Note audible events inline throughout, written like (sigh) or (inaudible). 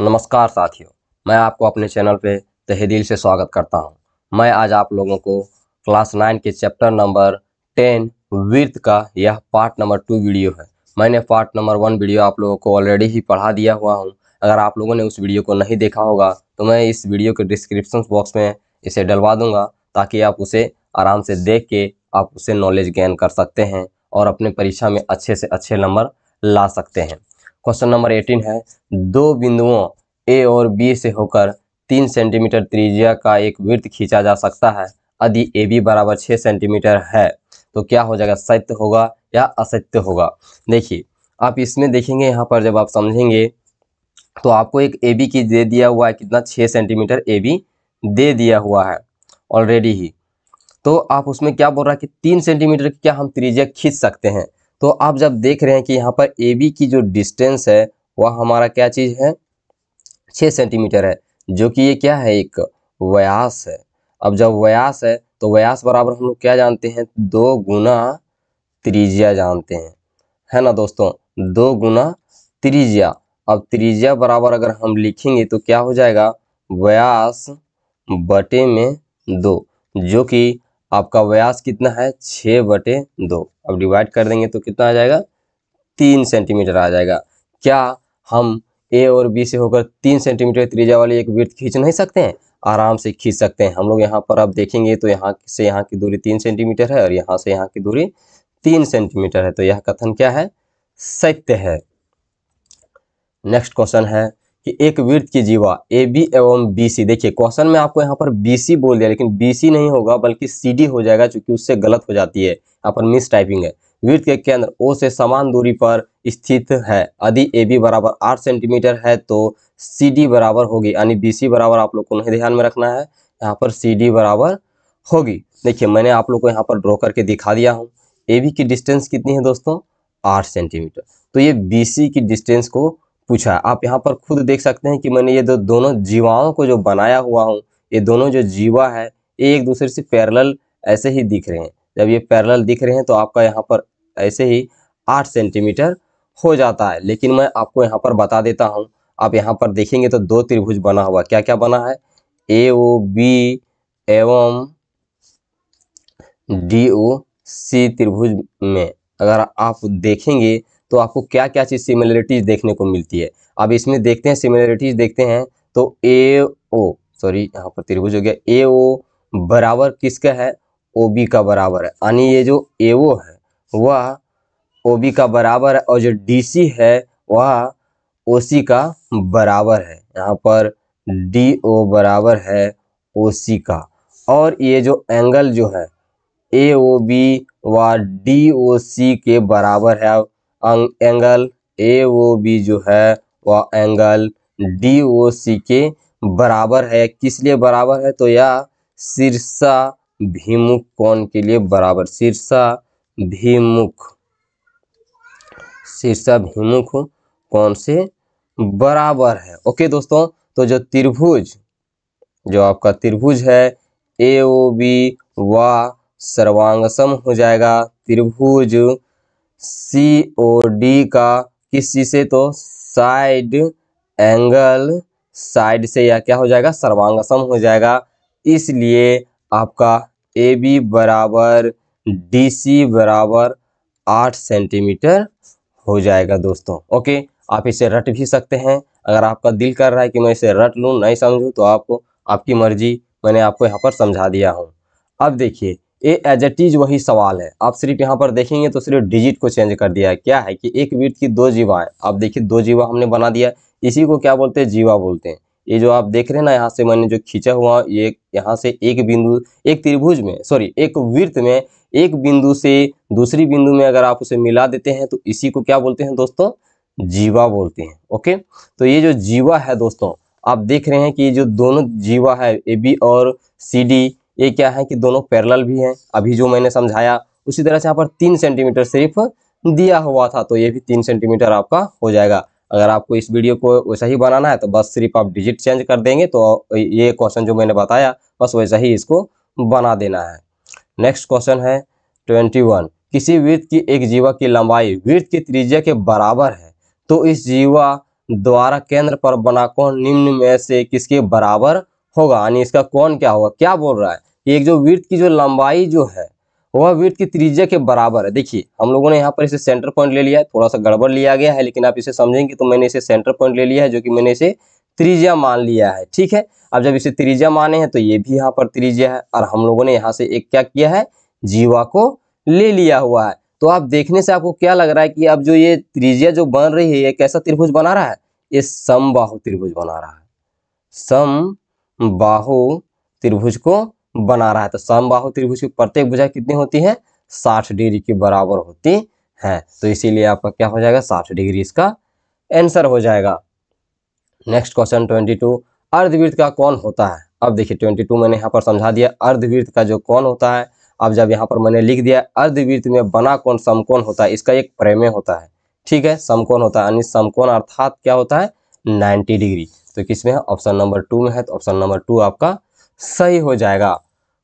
नमस्कार साथियों मैं आपको अपने चैनल पे तहदील दिल से स्वागत करता हूं मैं आज आप लोगों को क्लास नाइन के चैप्टर नंबर टेन वृत्त का यह पार्ट नंबर टू वीडियो है मैंने पार्ट नंबर वन वीडियो आप लोगों को ऑलरेडी ही पढ़ा दिया हुआ हूं अगर आप लोगों ने उस वीडियो को नहीं देखा होगा तो मैं इस वीडियो के डिस्क्रिप्शन बॉक्स में इसे डलवा दूँगा ताकि आप उसे आराम से देख के आप उसे नॉलेज गेन कर सकते हैं और अपने परीक्षा में अच्छे से अच्छे नंबर ला सकते हैं क्वेश्चन नंबर एटीन है दो बिंदुओं ए और बी से होकर तीन सेंटीमीटर त्रिज्या का एक वृत्त खींचा जा सकता है यदि ए बी बराबर छः सेंटीमीटर है तो क्या हो जाएगा सत्य होगा या असत्य होगा देखिए आप इसमें देखेंगे यहाँ पर जब आप समझेंगे तो आपको एक ए बी की दे दिया हुआ है कितना छः सेंटीमीटर ए बी दे दिया हुआ है ऑलरेडी ही तो आप उसमें क्या बोल रहा है कि तीन सेंटीमीटर क्या हम त्रिज्या खींच सकते हैं तो आप जब देख रहे हैं कि यहाँ पर ए बी की जो डिस्टेंस है वह हमारा क्या चीज़ है छः सेंटीमीटर है जो कि ये क्या है एक व्यास है अब जब व्यास है तो व्यास बराबर हम लोग क्या जानते हैं दो गुना त्रिज्या जानते हैं है ना दोस्तों दो गुना त्रिज्या अब त्रिज्या बराबर अगर हम लिखेंगे तो क्या हो जाएगा व्यास बटे में दो जो कि आपका व्यास कितना है छः बटे दो अब डिवाइड कर देंगे तो कितना आ जाएगा तीन सेंटीमीटर आ जाएगा क्या हम ए और बी से होकर तीन सेंटीमीटर त्रिज्या वाली एक वृत्त खींच नहीं सकते हैं आराम से खींच सकते हैं हम लोग यहाँ पर आप देखेंगे तो यहाँ से यहाँ की दूरी तीन सेंटीमीटर है और यहाँ से यहाँ की दूरी तीन सेंटीमीटर है तो यह कथन क्या है सत्य है नेक्स्ट क्वेश्चन है कि एक वृत्त की जीवा ए बी एवं बी सी देखिए क्वेश्चन में आपको यहाँ पर बी सी बोल दिया लेकिन बी सी नहीं होगा बल्कि सी डी हो जाएगा चूंकि उससे गलत हो जाती है यहाँ पर मिस टाइपिंग है वृत्त के केंद्र ओ से समान दूरी पर स्थित है यदि ए बी बराबर आठ सेंटीमीटर है तो सी डी बराबर होगी यानी बी सी बराबर आप लोग को नहीं ध्यान में रखना है यहाँ पर सी डी बराबर होगी देखिए मैंने आप लोग को यहाँ पर ड्रॉ करके दिखा दिया हूँ ए बी की डिस्टेंस कितनी है दोस्तों आठ सेंटीमीटर तो ये बी सी की डिस्टेंस को पूछा आप यहाँ पर खुद देख सकते हैं कि मैंने ये दो दोनों जीवाओं को जो बनाया हुआ हूँ ये दोनों जो जीवा है ये एक दूसरे से पैरल ऐसे ही दिख रहे हैं जब ये पैरल दिख रहे हैं तो आपका यहाँ पर ऐसे ही आठ सेंटीमीटर हो जाता है लेकिन मैं आपको यहाँ पर बता देता हूँ आप यहाँ पर देखेंगे तो दो त्रिभुज बना हुआ क्या क्या बना है ए ओ बी एवं डी ओ सी त्रिभुज में अगर आप देखेंगे तो आपको क्या क्या चीज़ सिमिलरिटीज़ देखने को मिलती है अब इसमें देखते हैं सिमिलरिटीज़ देखते हैं तो ए ओ सॉरी यहाँ पर त्रिभुज हो गया ए ओ बराबर किसका है ओ बी का बराबर है यानी ये जो ए ओ है वह ओ बी का बराबर है और जो डी सी है वह ओ सी का बराबर है यहाँ पर डी ओ बराबर है ओ सी का और ये जो एंगल जो है ए ओ बी व डी ओ सी के बराबर है एंगल ए ओ बी जो है वह एंगल डी ओ सी के बराबर है किस लिए बराबर है तो यह शीर्षा भीमुख कौन के लिए बराबर शीर्षा भीमुख शीर्षा भीमुख कौन से बराबर है ओके दोस्तों तो जो त्रिभुज जो आपका त्रिभुज है ए ओ बी व सर्वांगसम हो जाएगा त्रिभुज सी ओ डी का किस चीज से तो साइड एंगल साइड से या क्या हो जाएगा सर्वांगसम हो जाएगा इसलिए आपका ए बी बराबर डी सी बराबर आठ सेंटीमीटर हो जाएगा दोस्तों ओके आप इसे रट भी सकते हैं अगर आपका दिल कर रहा है कि मैं इसे रट लूँ नहीं समझूँ तो आपको आपकी मर्जी मैंने आपको यहाँ पर समझा दिया हूँ अब देखिए ए एज एट इज वही सवाल है आप सिर्फ यहाँ पर देखेंगे तो सिर्फ डिजिट को चेंज कर दिया है क्या है कि एक वृत्त की दो जीवा है आप देखिए दो जीवा हमने बना दिया इसी को क्या बोलते हैं जीवा बोलते हैं ये जो आप देख रहे हैं ना यहाँ से मैंने जो खींचा हुआ ये यहाँ से एक बिंदु एक त्रिभुज में सॉरी एक वृत्त में एक बिंदु से दूसरी बिंदु में अगर आप उसे मिला देते हैं तो इसी को क्या बोलते हैं दोस्तों जीवा बोलते हैं ओके तो ये जो जीवा है दोस्तों आप देख रहे हैं कि ये जो दोनों जीवा है ए बी और सी डी ये क्या है कि दोनों पैरल भी हैं अभी जो मैंने समझाया उसी तरह से यहाँ पर तीन सेंटीमीटर सिर्फ दिया हुआ था तो ये भी तीन सेंटीमीटर आपका हो जाएगा अगर आपको इस वीडियो को वैसा ही बनाना है तो बस सिर्फ आप डिजिट चेंज कर देंगे तो ये क्वेश्चन जो मैंने बताया बस वैसा ही इसको बना देना है नेक्स्ट क्वेश्चन है ट्वेंटी वन किसी वृत्त की एक जीवा की लंबाई वृत्त की त्रिज्या के बराबर है तो इस जीवा द्वारा केंद्र पर बना कौन निम्न में से किसके बराबर होगा यानी इसका कौन क्या होगा क्या बोल रहा है एक जो वृत्त की जो लंबाई जो है वह वृत्त की त्रिज्या के बराबर है देखिए हम लोगों ने यहाँ पर इसे सेंटर पॉइंट ले लिया है थोड़ा सा गड़बड़ लिया गया है लेकिन आप इसे समझेंगे तो मैंने इसे सेंटर पॉइंट ले लिया है जो कि मैंने इसे त्रिज्या मान लिया है ठीक है अब जब इसे त्रिज्या माने हैं तो ये भी यहाँ पर त्रिज्या है और हम लोगों ने यहाँ से एक क्या किया है जीवा को ले लिया हुआ है तो आप देखने से आपको क्या लग रहा है कि अब जो ये त्रिज्या जो बन रही है ये कैसा त्रिभुज बना रहा है ये समबाहु त्रिभुज बना रहा है समबाहु त्रिभुज को बना रहा है तो समबाहु त्रिभुज की प्रत्येक भुजा कितनी होती है साठ डिग्री के बराबर होती है तो इसीलिए आपका क्या हो जाएगा साठ डिग्री इसका आंसर हो जाएगा नेक्स्ट क्वेश्चन ट्वेंटी टू अर्धवृत्त का कौन होता है अब देखिए ट्वेंटी टू मैंने यहाँ पर समझा दिया अर्धवृत्त का जो कौन होता है अब जब यहाँ पर मैंने लिख दिया अर्धवृत्त में बना कौन समकोण होता है इसका एक प्रमेय होता है ठीक है समकोण होता है यानी समकोण अर्थात क्या होता है नाइन्टी डिग्री तो किसमें है ऑप्शन नंबर टू में है तो ऑप्शन नंबर टू आपका सही हो जाएगा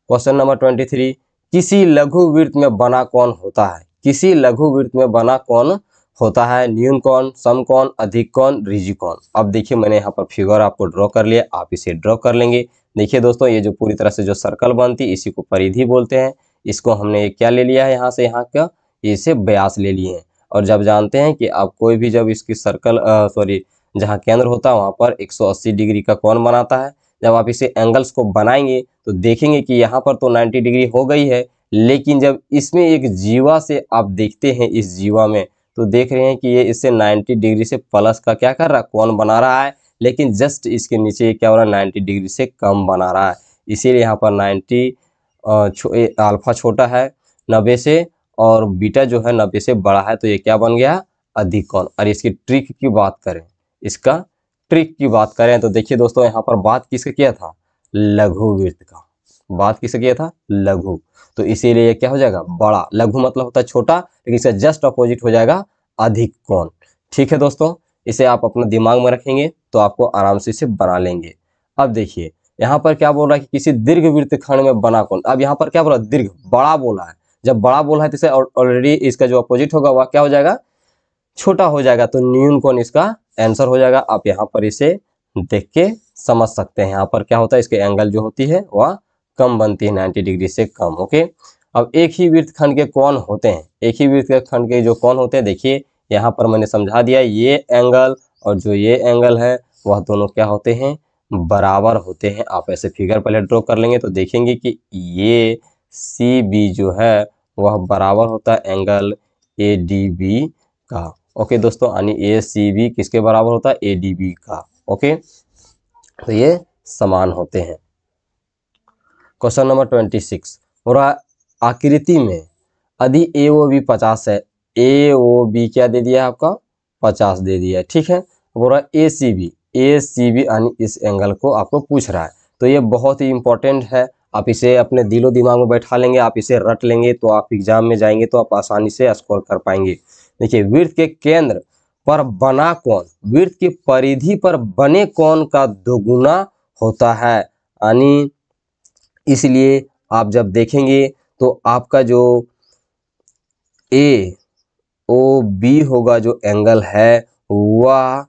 क्वेश्चन नंबर ट्वेंटी थ्री किसी लघु वृत्त में बना कौन होता है किसी लघु वृत्त में बना कौन होता है न्यून कौन सम कौन अधिक कौन रिजी कौन अब देखिए मैंने यहाँ पर फिगर आपको ड्रॉ कर लिया आप इसे ड्रॉ कर लेंगे देखिए दोस्तों ये जो पूरी तरह से जो सर्कल बनती इसी को परिधि बोलते हैं इसको हमने क्या ले लिया है यहाँ से यहाँ का इसे ब्यास ले लिए हैं और जब जानते हैं कि आप कोई भी जब इसकी सर्कल सॉरी जहाँ केंद्र होता है वहाँ पर 180 डिग्री का कौन बनाता है जब आप इसे एंगल्स को बनाएंगे तो देखेंगे कि यहाँ पर तो 90 डिग्री हो गई है लेकिन जब इसमें एक जीवा से आप देखते हैं इस जीवा में तो देख रहे हैं कि ये इससे 90 डिग्री से प्लस का क्या कर रहा है कौन बना रहा है लेकिन जस्ट इसके नीचे क्या हो रहा है नाइन्टी डिग्री से कम बना रहा है इसीलिए यहाँ पर नाइन्टी छो, अल्फा छोटा है नब्बे से और बीटा जो है नब्बे से बड़ा है तो ये क्या बन गया अधिक कौन और इसकी ट्रिक की बात करें इसका ट्रिक की बात करें तो देखिए दोस्तों यहाँ पर बात किसके किया था लघु वृत्त का बात किसके किया था लघु तो इसीलिए क्या हो जाएगा बड़ा लघु मतलब होता है छोटा लेकिन इसका जस्ट अपोजिट हो जाएगा अधिक कौन ठीक है दोस्तों इसे आप अपने दिमाग में रखेंगे तो आपको आराम से इसे बना लेंगे अब देखिए यहाँ पर क्या बोल रहा है कि किसी दीर्घ वृत्त खंड में बना कौन अब यहाँ पर क्या बोला दीर्घ बड़ा बोला है जब बड़ा बोला है तो इसे ऑलरेडी इसका जो अपोजिट होगा वह क्या हो जाएगा छोटा हो जाएगा तो न्यून कौन इसका आंसर हो जाएगा आप यहाँ पर इसे देख के समझ सकते हैं यहाँ पर क्या होता है इसके एंगल जो होती है वह कम बनती है नाइन्टी डिग्री से कम ओके अब एक ही खंड के कौन होते हैं एक ही खंड के जो कौन होते हैं देखिए यहाँ पर मैंने समझा दिया ये एंगल और जो ये एंगल है वह दोनों क्या होते हैं बराबर होते हैं आप ऐसे फिगर पहले ड्रॉ कर लेंगे तो देखेंगे कि ये सी बी जो है वह बराबर होता है एंगल ए डी बी का ओके दोस्तों यानी ए सी बी किसके बराबर होता है ए डी बी का ओके तो ये समान होते हैं क्वेश्चन नंबर ट्वेंटी सिक्स और आकृति में यदि ए ओ बी पचास है ए ओ बी क्या दे दिया है आपका पचास दे दिया है ठीक है बोला ए सी बी ए सी बी यानी इस एंगल को आपको पूछ रहा है तो ये बहुत ही इंपॉर्टेंट है आप इसे अपने दिलो दिमाग में बैठा लेंगे आप इसे रट लेंगे तो आप एग्जाम में जाएंगे तो आप आसानी से स्कोर कर पाएंगे देखिए वृत्त के केंद्र पर बना कौन वृत्त की परिधि पर बने कौन का दोगुना होता है यानी इसलिए आप जब देखेंगे तो आपका जो ए ओ बी होगा जो एंगल है वह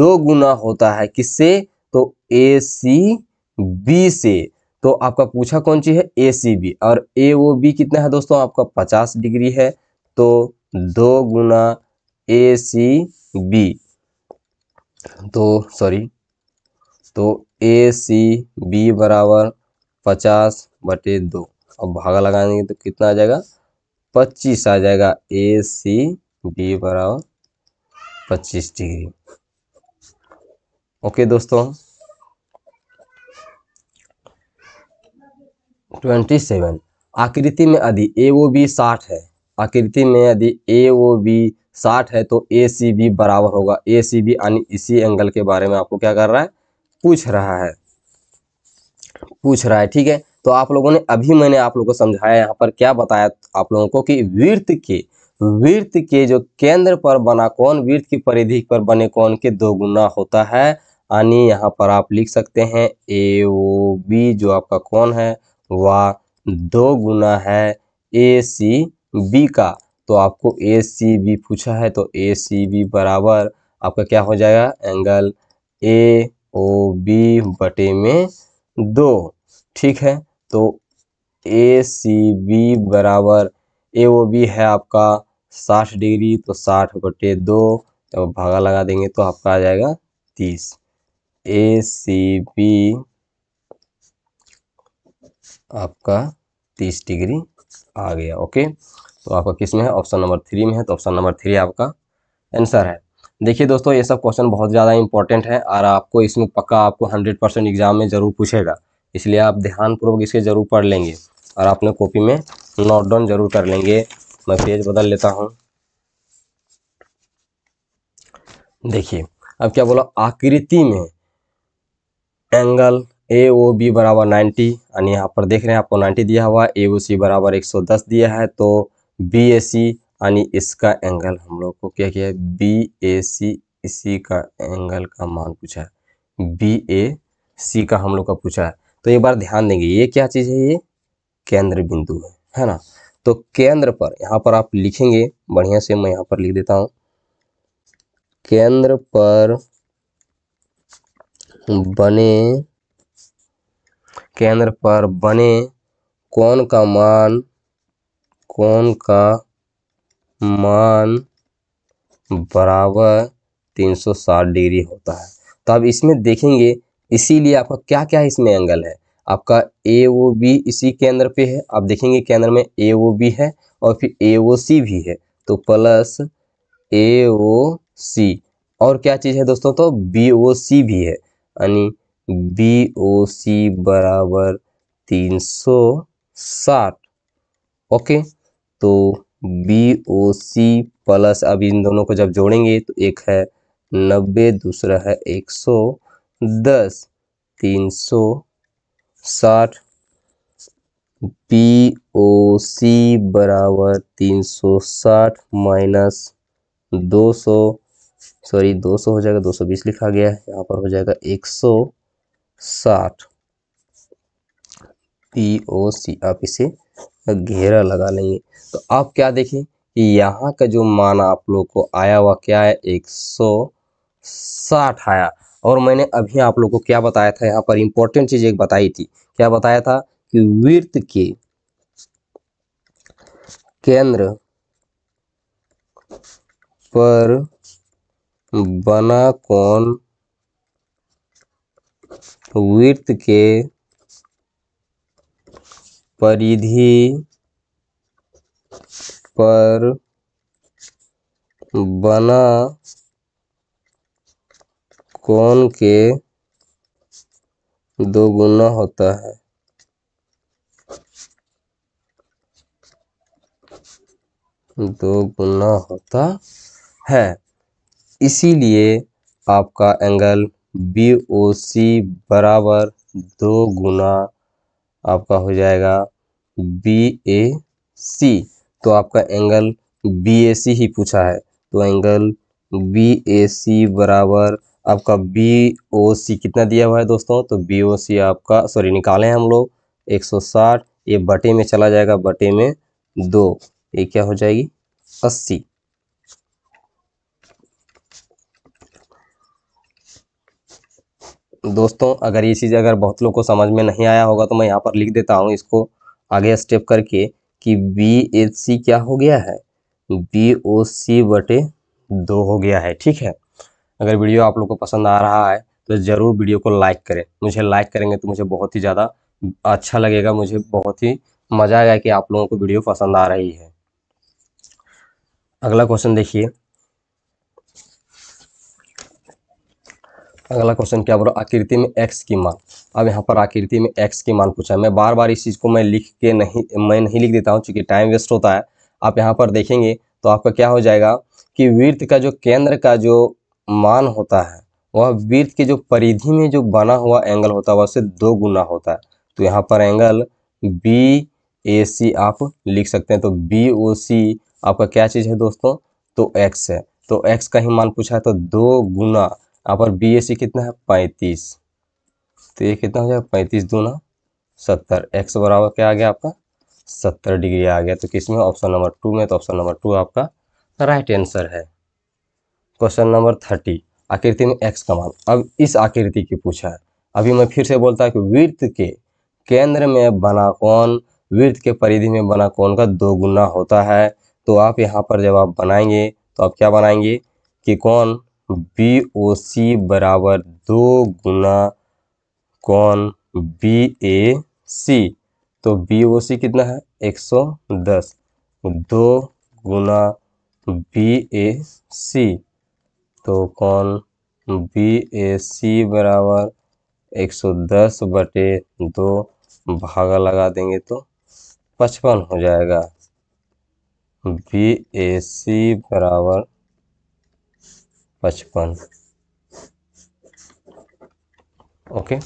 दो गुना होता है किससे तो ए सी बी से तो आपका पूछा कौन सी है ए सी बी और ए ओ बी कितना है दोस्तों आपका पचास डिग्री है तो दो गुना ए सी बी तो सॉरी तो ए सी बी बराबर पचास बटे दो अब भागा लगाएंगे तो कितना आ जाएगा पच्चीस आ जाएगा ए सी बी बराबर पच्चीस डिग्री ओके दोस्तों ट्वेंटी सेवन आकृति में यदि ए वो बी साठ है आकृति में यदि ए ओ बी साठ है तो ए सी बी बराबर होगा ए सी बी यानी इसी एंगल के बारे में आपको क्या कर रहा है पूछ रहा है पूछ रहा है ठीक है तो आप लोगों ने अभी मैंने आप लोगों को समझाया यहाँ पर क्या बताया आप लोगों को कि वृत्त के वृत्त के जो केंद्र पर बना कौन वृत्त की परिधि पर बने कौन के दो गुना होता है यानी यहाँ पर आप लिख सकते हैं ए ओ बी जो आपका कौन है वह दो गुना है ए सी बी का तो आपको ए सी बी पूछा है तो ए सी बी बराबर आपका क्या हो जाएगा एंगल ए ओ बी बटे में दो ठीक है तो ए सी बी बराबर ए ओ बी है आपका साठ डिग्री तो साठ बटे दो तो भागा लगा देंगे तो आपका आ जाएगा तीस ए सी बी आपका तीस डिग्री आ गया ओके तो आपका किस में है ऑप्शन नंबर थ्री में है तो ऑप्शन नंबर थ्री आपका आंसर है देखिए दोस्तों ये सब क्वेश्चन बहुत ज़्यादा इंपॉर्टेंट है और आपको इसमें पक्का आपको हंड्रेड परसेंट एग्जाम में ज़रूर पूछेगा इसलिए आप ध्यानपूर्वक इसे ज़रूर पढ़ लेंगे और अपने कॉपी में नोट डाउन जरूर कर लेंगे मैं पेज बदल लेता हूँ देखिए अब क्या बोला आकृति में एंगल ए ओ बी बराबर नाइन्टी यानी यहाँ पर देख रहे हैं आपको नाइन्टी दिया हुआ ए ओ सी बराबर एक सौ दस दिया है तो बी ए सी यानी इसका एंगल हम लोग को क्या किया है बी ए सी इसी का एंगल का मान पूछा है बी ए सी का हम लोग का पूछा है तो एक बार ध्यान देंगे ये क्या चीज़ है ये केंद्र बिंदु है है ना तो केंद्र पर यहाँ पर आप लिखेंगे बढ़िया से मैं यहाँ पर लिख देता हूँ केंद्र पर बने केंद्र पर बने कौन का मान कोण का मान बराबर 360 डिग्री होता है तो अब इसमें देखेंगे इसीलिए आपका क्या क्या इसमें एंगल है आपका ए ओ बी इसी केंद्र पे है आप देखेंगे केंद्र में ए ओ बी है और फिर ए ओ सी भी है तो प्लस ए ओ सी और क्या चीज़ है दोस्तों तो बी ओ सी भी है यानी बी ओ सी बराबर तीन सौ साठ ओके तो बी ओ सी प्लस अब इन दोनों को जब जोड़ेंगे तो एक है नब्बे दूसरा है एक सौ दस तीन सौ साठ बी ओ सी बराबर तीन सौ साठ माइनस दो सौ सॉरी दो सौ हो जाएगा दो सौ बीस लिखा गया है यहाँ पर हो जाएगा एक सौ साठ पी ओ सी आप इसे घेरा लगा लेंगे तो आप क्या देखें कि यहाँ का जो मान आप लोग को आया हुआ क्या है एक सौ साठ आया और मैंने अभी आप लोग को क्या बताया था यहाँ पर इंपॉर्टेंट चीज एक बताई थी क्या बताया था कि वृत्त के केंद्र पर बना कौन वृत्त के परिधि पर बना कोण के दोगुना होता है दोगुना होता है इसीलिए आपका एंगल बी ओ सी बराबर दो गुना आपका हो जाएगा बी ए सी तो आपका एंगल बी ए सी ही पूछा है तो एंगल बी ए सी बराबर आपका बी ओ सी कितना दिया हुआ है दोस्तों तो बी ओ सी आपका सॉरी निकालें हम लोग 160 ये बटे में चला जाएगा बटे में दो ये क्या हो जाएगी अस्सी दोस्तों अगर ये चीज़ अगर बहुत लोग को समझ में नहीं आया होगा तो मैं यहाँ पर लिख देता हूँ इसको आगे स्टेप करके कि बी एच सी क्या हो गया है बी ओ सी बटे दो हो गया है ठीक है अगर वीडियो आप लोग को पसंद आ रहा है तो ज़रूर वीडियो को लाइक करें मुझे लाइक करेंगे तो मुझे बहुत ही ज़्यादा अच्छा लगेगा मुझे बहुत ही मज़ा आएगा कि आप लोगों को वीडियो पसंद आ रही है अगला क्वेश्चन देखिए अगला क्वेश्चन क्या बोलो आकृति में एक्स की मान अब यहाँ पर आकृति में एक्स की मान पूछा है मैं बार बार इस चीज़ को मैं लिख के नहीं मैं नहीं लिख देता हूँ चूँकि टाइम वेस्ट होता है आप यहाँ पर देखेंगे तो आपका क्या हो जाएगा कि वृत्त का जो केंद्र का जो मान होता है वह वृत्त के जो परिधि में जो बना हुआ एंगल होता है वह से दो गुना होता है तो यहाँ पर एंगल बी ए सी आप लिख सकते हैं तो बी ओ सी आपका क्या चीज़ है दोस्तों तो एक्स है तो एक्स का ही मान पूछा है तो दो गुना यहाँ पर बी एस सी कितना है पैंतीस तो ये कितना हो जाएगा पैंतीस दूना सत्तर एक्स बराबर क्या आ गया आपका सत्तर डिग्री आ गया तो किस में ऑप्शन नंबर टू में तो ऑप्शन नंबर टू आपका राइट आंसर है क्वेश्चन नंबर थर्टी आकृति में एक्स का मान अब इस आकृति की पूछा है अभी मैं फिर से बोलता कि वृत्त के केंद्र में बना कौन वृत्त के परिधि में बना कौन का दो गुना होता है तो आप यहाँ पर जब आप बनाएंगे तो आप क्या बनाएंगे कि कौन बी ओ सी बराबर दो गुना कौन बी ए सी तो बी ओ सी कितना है एक सौ दस दो गुना बी ए सी तो कौन बी ए सी बराबर एक सौ दस बटे दो भागा लगा देंगे तो पचपन हो जाएगा बी ए सी बराबर पचपन ओके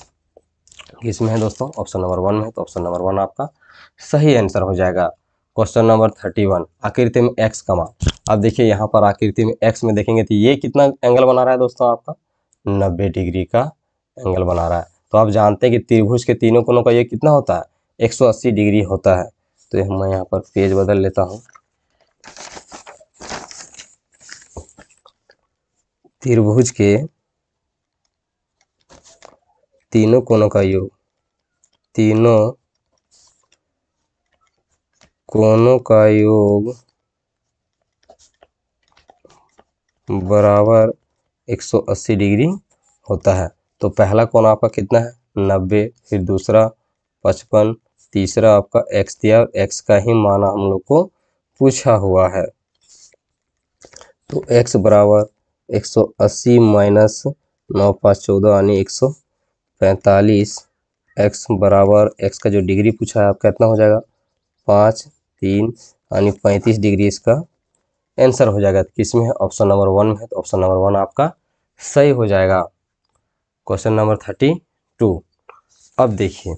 इसमें है दोस्तों ऑप्शन नंबर वन में है तो ऑप्शन नंबर वन आपका सही आंसर हो जाएगा क्वेश्चन नंबर थर्टी वन आकृति में एक्स का मान अब देखिए यहाँ पर आकृति में एक्स में देखेंगे तो ये कितना एंगल बना रहा है दोस्तों आपका नब्बे डिग्री का एंगल बना रहा है तो आप जानते हैं कि त्रिभुज के तीनों कोनों का ये कितना होता है एक डिग्री होता है तो मैं यहाँ पर पेज बदल लेता हूँ त्रिभुज के तीनों कोणों का योग तीनों कोणों का योग बराबर 180 डिग्री होता है तो पहला कोण आपका कितना है नब्बे फिर दूसरा पचपन तीसरा आपका एक्स दिया एक्स का ही माना हम लोग को पूछा हुआ है तो एक्स बराबर एक सौ अस्सी माइनस नौ पाँच चौदह यानी एक सौ पैंतालीस एक्स बराबर एक्स का जो डिग्री पूछा है आपका कितना हो जाएगा पाँच तीन यानी पैंतीस डिग्री इसका आंसर हो जाएगा तो किस में है ऑप्शन नंबर वन में है तो ऑप्शन नंबर वन आपका सही हो जाएगा क्वेश्चन नंबर थर्टी टू अब देखिए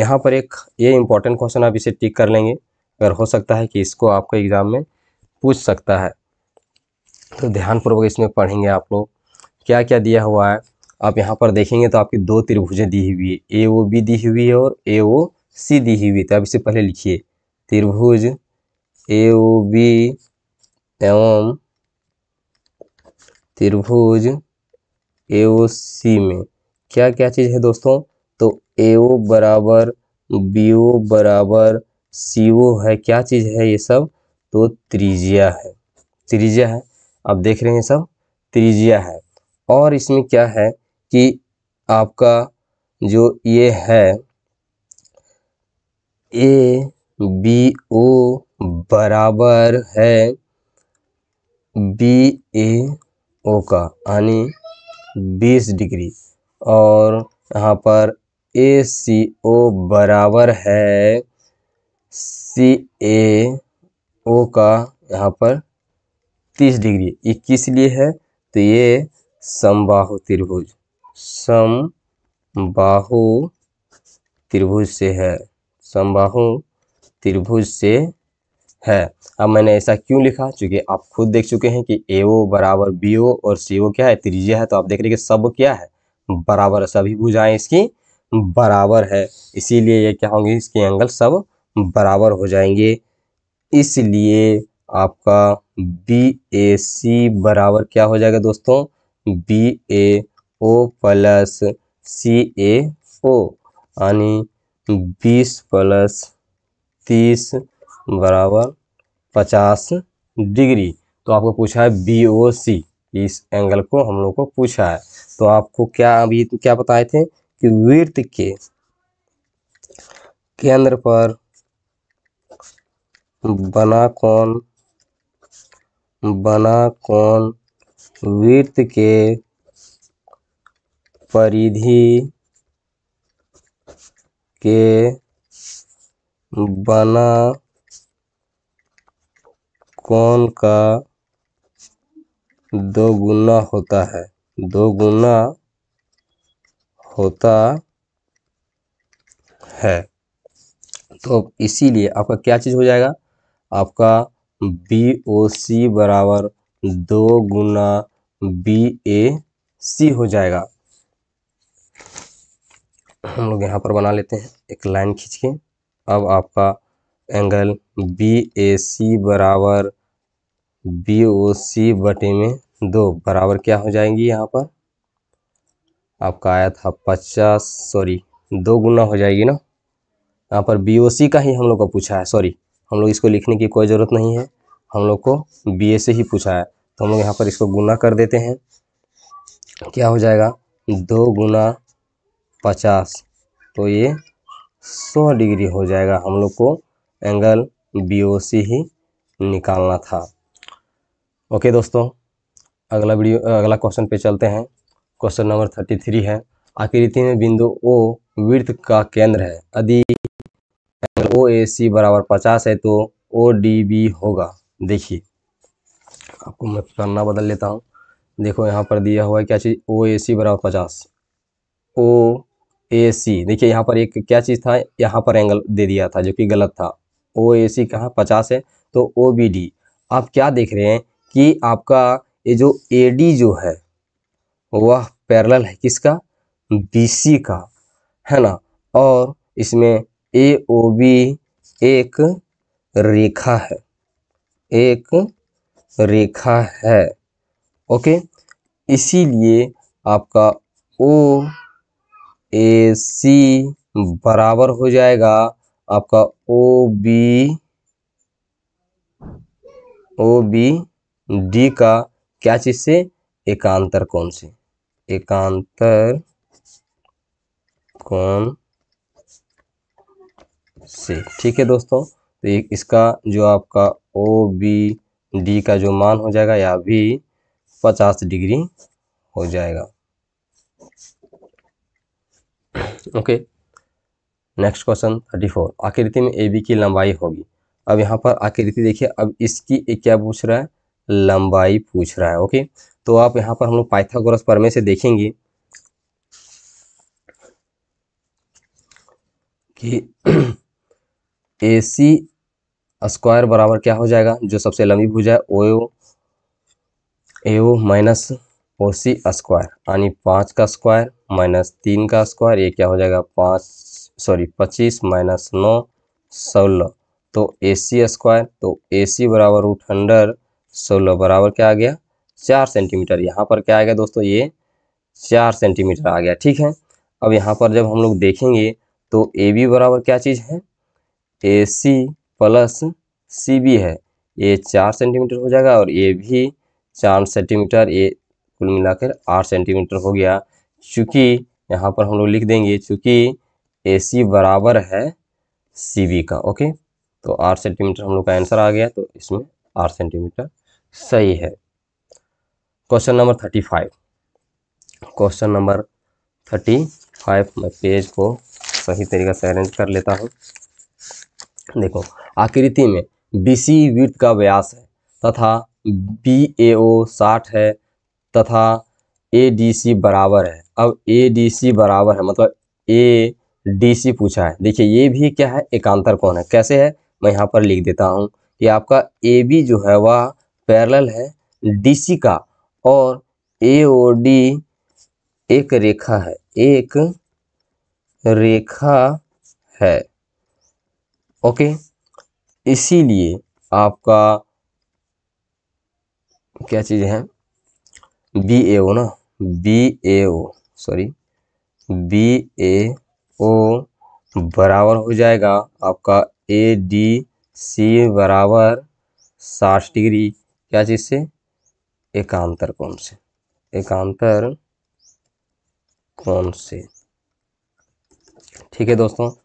यहाँ पर एक ये इम्पोर्टेंट क्वेश्चन आप इसे टिक कर लेंगे अगर हो सकता है कि इसको आपका एग्ज़ाम में पूछ सकता है तो ध्यानपूर्वक इसमें पढ़ेंगे आप लोग क्या क्या दिया हुआ है आप यहाँ पर देखेंगे तो आपकी दो त्रिभुजें दी हुई है ए ओ बी दी हुई है और ए ओ सी दी हुई है तो आप इससे पहले लिखिए त्रिभुज ए ओ बी एवं त्रिभुज ए ओ सी में क्या क्या चीज़ है दोस्तों तो ए ओ बराबर बी ओ बराबर सी ओ है क्या चीज़ है ये सब तो त्रिज्या है त्रिज्या है आप देख रहे हैं सब त्रिज्या है और इसमें क्या है कि आपका जो ये है ए बी ओ बराबर है बी ए ओ का यानी बीस डिग्री और यहाँ पर ए सी ओ बराबर है सी ए ओ का यहाँ पर तीस डिग्री ये किस लिए है तो ये समबाहु त्रिभुज समबाहु त्रिभुज से है समबाहु त्रिभुज से है अब मैंने ऐसा क्यों लिखा चूंकि आप खुद देख चुके हैं कि ए ओ बराबर बी ओ और सी ओ क्या है त्रिज्या है तो आप देख रहे हैं कि सब क्या है बराबर सभी भुजाएं इसकी बराबर है इसीलिए ये क्या होंगे इसके एंगल सब बराबर हो जाएंगे इसलिए आपका बी ए सी बराबर क्या हो जाएगा दोस्तों बी ए ओ प्लस सी ए ओ यानी बीस प्लस तीस बराबर पचास डिग्री तो आपको पूछा है बी ओ सी इस एंगल को हम लोग को पूछा है तो आपको क्या अभी क्या बताए थे कि वृत्त के केंद्र पर बना कौन बना कौन वृत्त के परिधि के बना कौन का दोगुना होता है दोगुना होता है तो इसीलिए आपका क्या चीज़ हो जाएगा आपका बी ओ सी बराबर दो गुना बी ए सी हो जाएगा हम लोग यहाँ पर बना लेते हैं एक लाइन खींच के अब आपका एंगल बी ए सी बराबर बी ओ सी बटे में दो बराबर क्या हो जाएंगी यहाँ पर आपका आया था पचास सॉरी दो गुना हो जाएगी ना यहाँ पर बी ओ सी का ही हम लोग का पूछा है सॉरी हम लोग इसको लिखने की कोई ज़रूरत नहीं है हम लोग को बी से ही पूछा है तो हम लोग यहाँ पर इसको गुना कर देते हैं क्या हो जाएगा दो गुना पचास तो ये सौ डिग्री हो जाएगा हम लोग को एंगल बी ही निकालना था ओके दोस्तों अगला वीडियो अगला क्वेश्चन पे चलते हैं क्वेश्चन नंबर थर्टी थ्री है आकृति में बिंदु ओ वृत्त का केंद्र है यदि ओ ए सी बराबर पचास है तो ओ डी बी होगा देखिए आपको मैं करना बदल लेता हूँ देखो यहाँ पर दिया हुआ है क्या चीज़ ओ ए सी बराबर पचास ओ ए सी देखिए यहाँ पर एक क्या चीज़ था यहाँ पर एंगल दे दिया था जो कि गलत था ओ ए सी कहाँ पचास है तो ओ बी डी आप क्या देख रहे हैं कि आपका ये जो ए डी जो है वह पैरेलल है किसका बी सी का है ना और इसमें ए ओ बी एक रेखा है एक रेखा है ओके इसीलिए आपका ओ ए सी बराबर हो जाएगा आपका O B O B D का क्या चीज से एकांतर कौन से एकांतर कौन से ठीक है दोस्तों तो एक इसका जो आपका ओ बी डी का जो मान हो जाएगा या भी पचास डिग्री हो जाएगा okay next question thirty four आकृति में ए बी की लंबाई होगी अब यहाँ पर आकृति देखिए अब इसकी क्या पूछ रहा है लंबाई पूछ रहा है ओके तो आप यहाँ पर हम लोग पाइथागोरस परमे से देखेंगे कि (clears throat) ए सी स्क्वायर बराबर क्या हो जाएगा जो सबसे लंबी भुजा है ओ ए माइनस ओ सी स्क्वायर यानी पाँच का स्क्वायर माइनस तीन का स्क्वायर ये क्या हो जाएगा पाँच सॉरी पच्चीस माइनस नौ सोलह तो ए सी स्क्वायर तो ए सी बराबर रूट अंडर सोलह बराबर क्या आ गया चार सेंटीमीटर यहाँ पर क्या आ गया दोस्तों ये चार सेंटीमीटर आ गया ठीक है अब यहाँ पर जब हम लोग देखेंगे तो ए बी बराबर क्या चीज़ है ए सी प्लस सी बी है ये चार सेंटीमीटर हो जाएगा और ये भी चार सेंटीमीटर ये कुल मिलाकर आठ सेंटीमीटर हो गया चूँकि यहाँ पर हम लोग लिख देंगे चूँकि ए सी बराबर है सी बी का ओके तो आठ सेंटीमीटर हम लोग का आंसर आ गया तो इसमें आठ सेंटीमीटर सही है question number thirty five question number thirty five मैं पेज को सही तरीके से अरेंज कर लेता हूँ देखो आकृति में बी सी वृत्त का व्यास है तथा बी ए ओ साठ है तथा ए डी सी बराबर है अब ए डी सी बराबर है मतलब ए डी सी पूछा है देखिए ये भी क्या है एकांतर कौन है कैसे है मैं यहाँ पर लिख देता हूँ कि आपका ए बी जो है वह पैरेलल है डी सी का और ए ओ डी एक रेखा है एक रेखा है ओके इसीलिए आपका क्या चीज़ है बी ए ओ ना B A O sorry B A O बराबर हो जाएगा आपका ए डी सी बराबर साठ डिग्री क्या चीज़ से एकांतर कौन से एकांतर कौन से ठीक है दोस्तों